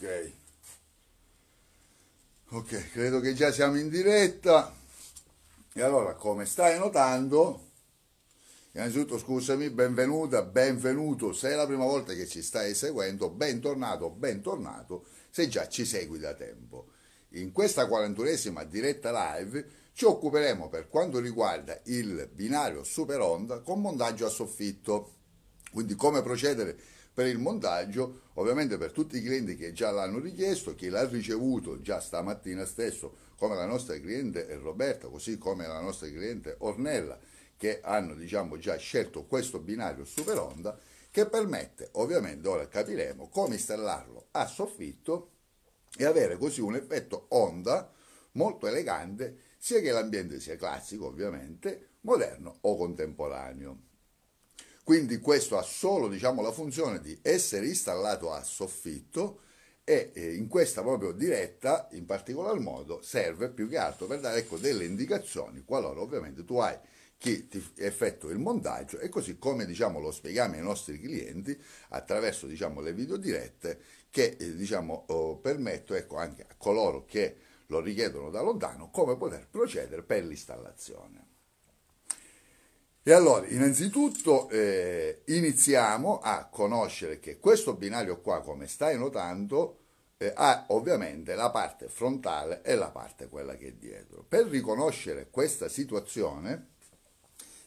Ok. Ok, credo che già siamo in diretta. E allora, come stai notando, innanzitutto scusami, benvenuta, benvenuto, se è la prima volta che ci stai seguendo, bentornato, bentornato, se già ci segui da tempo. In questa 41esima diretta live ci occuperemo per quanto riguarda il binario super onda con montaggio a soffitto. Quindi come procedere per il montaggio, ovviamente per tutti i clienti che già l'hanno richiesto, chi l'ha ricevuto già stamattina stesso, come la nostra cliente Roberta, così come la nostra cliente Ornella, che hanno diciamo, già scelto questo binario Super Honda, che permette, ovviamente ora capiremo, come installarlo a soffitto e avere così un effetto onda molto elegante, sia che l'ambiente sia classico ovviamente, moderno o contemporaneo. Quindi questo ha solo diciamo, la funzione di essere installato a soffitto e eh, in questa proprio diretta in particolar modo serve più che altro per dare ecco, delle indicazioni qualora ovviamente tu hai chi ti effettua il montaggio e così come diciamo, lo spieghiamo ai nostri clienti attraverso diciamo, le video dirette che eh, diciamo, oh, permetto ecco, anche a coloro che lo richiedono da lontano come poter procedere per l'installazione. E allora, innanzitutto eh, iniziamo a conoscere che questo binario qua, come stai notando, eh, ha ovviamente la parte frontale e la parte quella che è dietro. Per riconoscere questa situazione,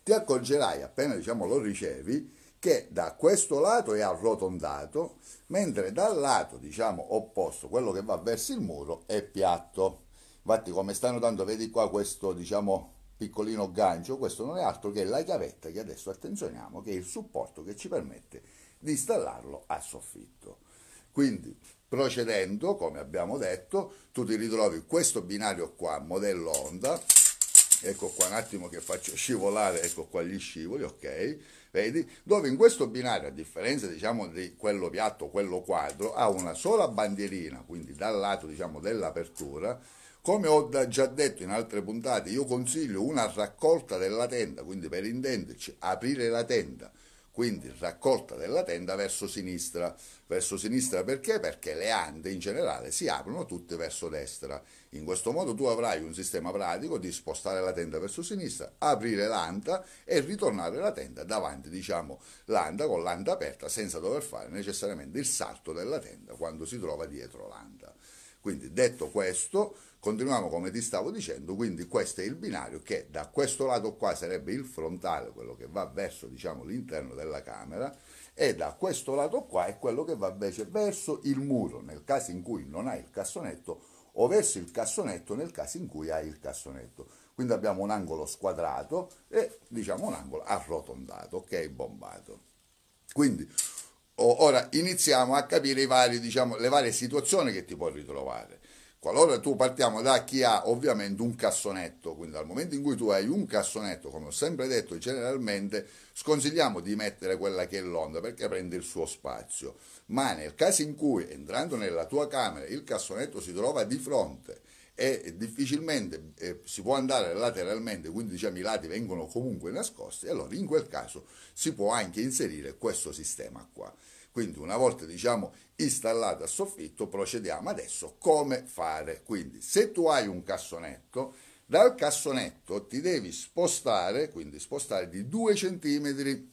ti accorgerai appena diciamo, lo ricevi che da questo lato è arrotondato, mentre dal lato diciamo, opposto, quello che va verso il muro, è piatto. Infatti, come stai notando, vedi qua questo, diciamo, piccolino gancio, questo non è altro che la gavetta che adesso attenzioniamo, che è il supporto che ci permette di installarlo a soffitto. Quindi procedendo, come abbiamo detto, tu ti ritrovi questo binario qua, modello Honda, ecco qua un attimo che faccio scivolare, ecco qua gli scivoli, ok? Vedi? Dove in questo binario, a differenza diciamo di quello piatto, quello quadro, ha una sola bandierina, quindi dal lato diciamo dell'apertura, come ho già detto in altre puntate, io consiglio una raccolta della tenda, quindi per intenderci, aprire la tenda, quindi raccolta della tenda verso sinistra. Verso sinistra perché? Perché le ante in generale si aprono tutte verso destra. In questo modo tu avrai un sistema pratico di spostare la tenda verso sinistra, aprire l'anta e ritornare la tenda davanti, diciamo, l'anta con l'anta aperta senza dover fare necessariamente il salto della tenda quando si trova dietro l'anta. Quindi detto questo, Continuiamo come ti stavo dicendo, quindi questo è il binario che da questo lato qua sarebbe il frontale, quello che va verso diciamo, l'interno della camera, e da questo lato qua è quello che va invece verso il muro, nel caso in cui non hai il cassonetto, o verso il cassonetto nel caso in cui hai il cassonetto. Quindi abbiamo un angolo squadrato e diciamo un angolo arrotondato, ok, bombato. Quindi ora iniziamo a capire vari, diciamo, le varie situazioni che ti puoi ritrovare. Qualora tu partiamo da chi ha ovviamente un cassonetto, quindi dal momento in cui tu hai un cassonetto, come ho sempre detto generalmente, sconsigliamo di mettere quella che è l'onda perché prende il suo spazio. Ma nel caso in cui entrando nella tua camera il cassonetto si trova di fronte e difficilmente eh, si può andare lateralmente, quindi diciamo i lati vengono comunque nascosti, allora in quel caso si può anche inserire questo sistema qua. Quindi una volta diciamo installata a soffitto procediamo adesso come fare. Quindi se tu hai un cassonetto, dal cassonetto ti devi spostare, quindi spostare di 2 centimetri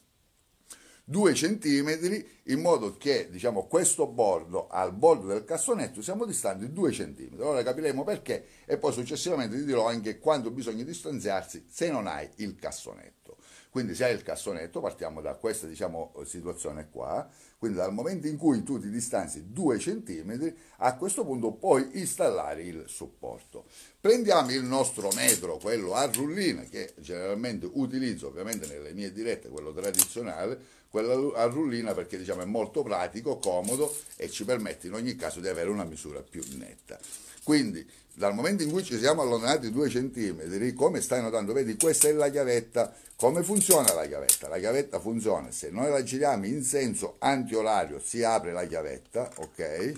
2 centimetri in modo che diciamo, questo bordo al bordo del cassonetto siamo distanti 2 centimetri Allora capiremo perché e poi successivamente ti dirò anche quanto bisogna distanziarsi se non hai il cassonetto. Quindi se hai il cassonetto, partiamo da questa diciamo, situazione qua, quindi dal momento in cui tu ti distanzi 2 cm, a questo punto puoi installare il supporto. Prendiamo il nostro metro, quello a rullina, che generalmente utilizzo ovviamente nelle mie dirette, quello tradizionale, quello a rullina perché diciamo, è molto pratico, comodo e ci permette in ogni caso di avere una misura più netta. Quindi dal momento in cui ci siamo allontanati 2 cm, come stai notando? Vedi, questa è la chiavetta. Come funziona la chiavetta? La chiavetta funziona se noi la giriamo in senso antiorario, si apre la chiavetta, ok?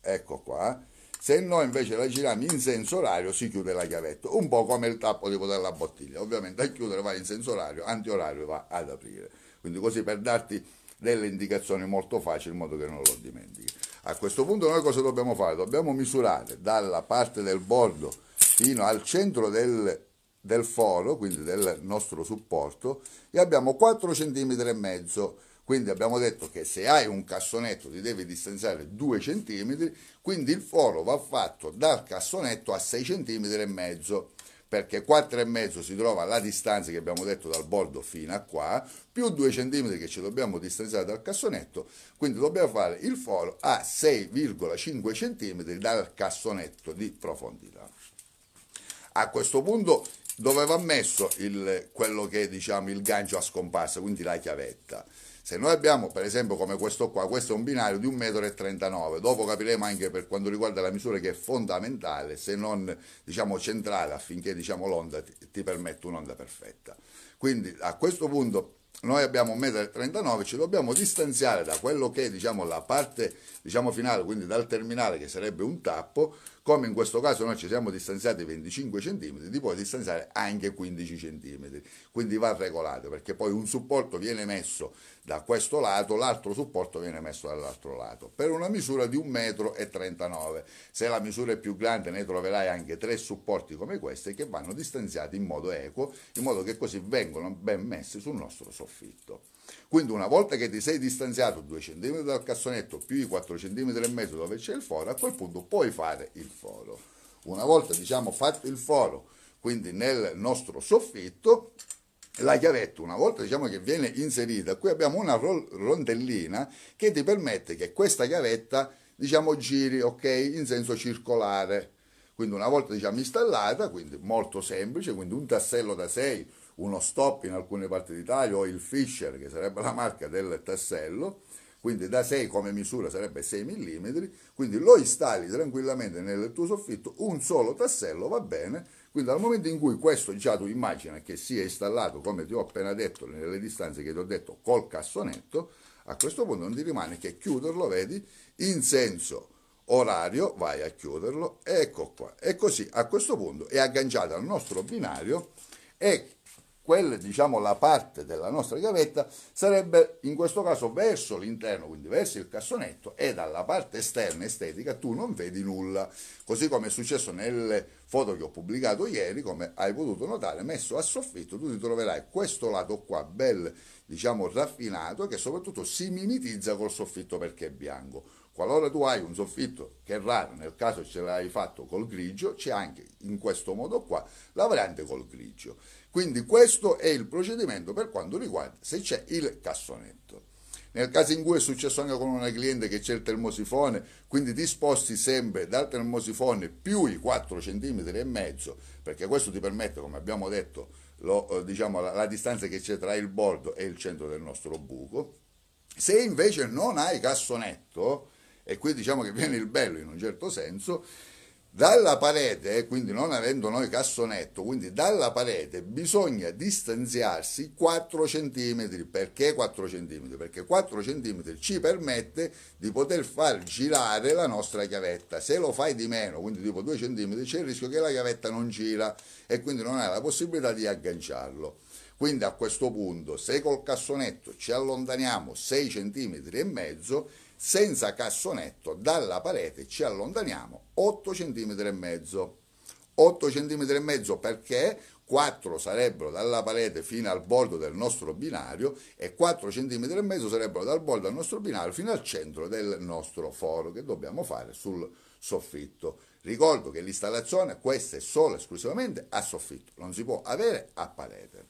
Ecco qua. Se noi invece la giriamo in senso orario, si chiude la chiavetta, un po' come il tappo tipo della bottiglia. Ovviamente a chiudere va in senso orario, antiorario va ad aprire. Quindi così per darti delle indicazioni molto facili in modo che non lo dimentichi. A questo punto noi cosa dobbiamo fare? Dobbiamo misurare dalla parte del bordo fino al centro del, del foro, quindi del nostro supporto, e abbiamo 4 cm e mezzo. Quindi abbiamo detto che se hai un cassonetto ti devi distanziare 2 cm, quindi il foro va fatto dal cassonetto a 6 cm e mezzo perché 4,5 si trova la distanza che abbiamo detto dal bordo fino a qua, più 2 cm che ci dobbiamo distanziare dal cassonetto, quindi dobbiamo fare il foro a 6,5 cm dal cassonetto di profondità. A questo punto dove va messo il, quello che è diciamo, il gancio a scomparsa, quindi la chiavetta? Se noi abbiamo per esempio come questo qua, questo è un binario di 1,39 m, dopo capiremo anche per quanto riguarda la misura che è fondamentale, se non diciamo centrale affinché diciamo, l'onda ti, ti permetta un'onda perfetta. Quindi a questo punto noi abbiamo 1,39 m, ci dobbiamo distanziare da quello che è diciamo, la parte diciamo, finale, quindi dal terminale che sarebbe un tappo, come in questo caso noi ci siamo distanziati 25 cm, ti puoi distanziare anche 15 cm, quindi va regolato perché poi un supporto viene messo da questo lato, l'altro supporto viene messo dall'altro lato, per una misura di 1,39 m. Se la misura è più grande ne troverai anche tre supporti come questi che vanno distanziati in modo equo, in modo che così vengono ben messi sul nostro soffitto. Quindi una volta che ti sei distanziato 2 cm dal cassonetto più i 4 cm e mezzo dove c'è il foro, a quel punto puoi fare il foro. Una volta diciamo fatto il foro, quindi nel nostro soffitto, la chiavetta una volta diciamo che viene inserita, qui abbiamo una rondellina che ti permette che questa chiavetta diciamo giri ok in senso circolare. Quindi una volta diciamo installata, quindi molto semplice, quindi un tassello da 6 uno stop in alcune parti d'Italia o il Fisher che sarebbe la marca del tassello, quindi da 6 come misura sarebbe 6 mm, quindi lo installi tranquillamente nel tuo soffitto, un solo tassello va bene, quindi dal momento in cui questo già tu immagina che sia installato, come ti ho appena detto, nelle distanze che ti ho detto col cassonetto, a questo punto non ti rimane che chiuderlo, vedi, in senso orario vai a chiuderlo, ecco qua, e così a questo punto è agganciato al nostro binario e quella diciamo la parte della nostra gavetta sarebbe in questo caso verso l'interno, quindi verso il cassonetto e dalla parte esterna estetica tu non vedi nulla, così come è successo nelle foto che ho pubblicato ieri, come hai potuto notare, messo a soffitto, tu ti troverai questo lato qua, bel, diciamo, raffinato, che soprattutto si mimetizza col soffitto perché è bianco. Qualora tu hai un soffitto, che è raro, nel caso ce l'hai fatto col grigio, c'è anche in questo modo qua la variante col grigio. Quindi questo è il procedimento per quanto riguarda se c'è il cassonetto. Nel caso in cui è successo anche con una cliente che c'è il termosifone, quindi ti sposti sempre dal termosifone più i 4 cm e mezzo, perché questo ti permette, come abbiamo detto, lo, eh, diciamo, la, la distanza che c'è tra il bordo e il centro del nostro buco. Se invece non hai cassonetto, e qui diciamo che viene il bello in un certo senso, dalla parete, quindi non avendo noi cassonetto, quindi dalla parete bisogna distanziarsi 4 cm. Perché 4 cm? Perché 4 cm ci permette di poter far girare la nostra chiavetta. Se lo fai di meno, quindi tipo 2 cm, c'è il rischio che la chiavetta non gira e quindi non hai la possibilità di agganciarlo. Quindi a questo punto, se col cassonetto ci allontaniamo 6 cm e mezzo, senza cassonetto dalla parete ci allontaniamo 8 cm e mezzo. 8 cm e mezzo perché 4 sarebbero dalla parete fino al bordo del nostro binario e 4 cm e mezzo sarebbero dal bordo del nostro binario fino al centro del nostro foro che dobbiamo fare sul soffitto. Ricordo che l'installazione questa è solo esclusivamente a soffitto, non si può avere a parete.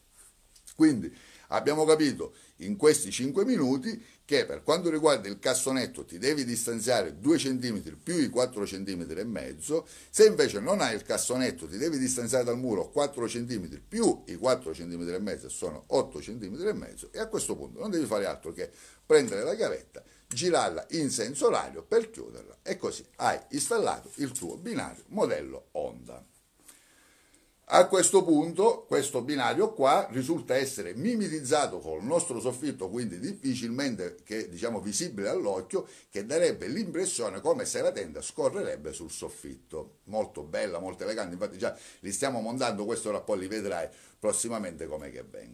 Quindi Abbiamo capito in questi 5 minuti che per quanto riguarda il cassonetto ti devi distanziare 2 cm più i 4 cm e mezzo, se invece non hai il cassonetto ti devi distanziare dal muro 4 cm più i 4 cm e mezzo, sono 8 cm e mezzo e a questo punto non devi fare altro che prendere la gavetta, girarla in senso orario per chiuderla e così hai installato il tuo binario modello Honda. A questo punto questo binario qua risulta essere mimetizzato col nostro soffitto, quindi difficilmente che, diciamo, visibile all'occhio, che darebbe l'impressione come se la tenda scorrerebbe sul soffitto. Molto bella, molto elegante, infatti già li stiamo montando, questo ora poi li vedrai prossimamente come che venga.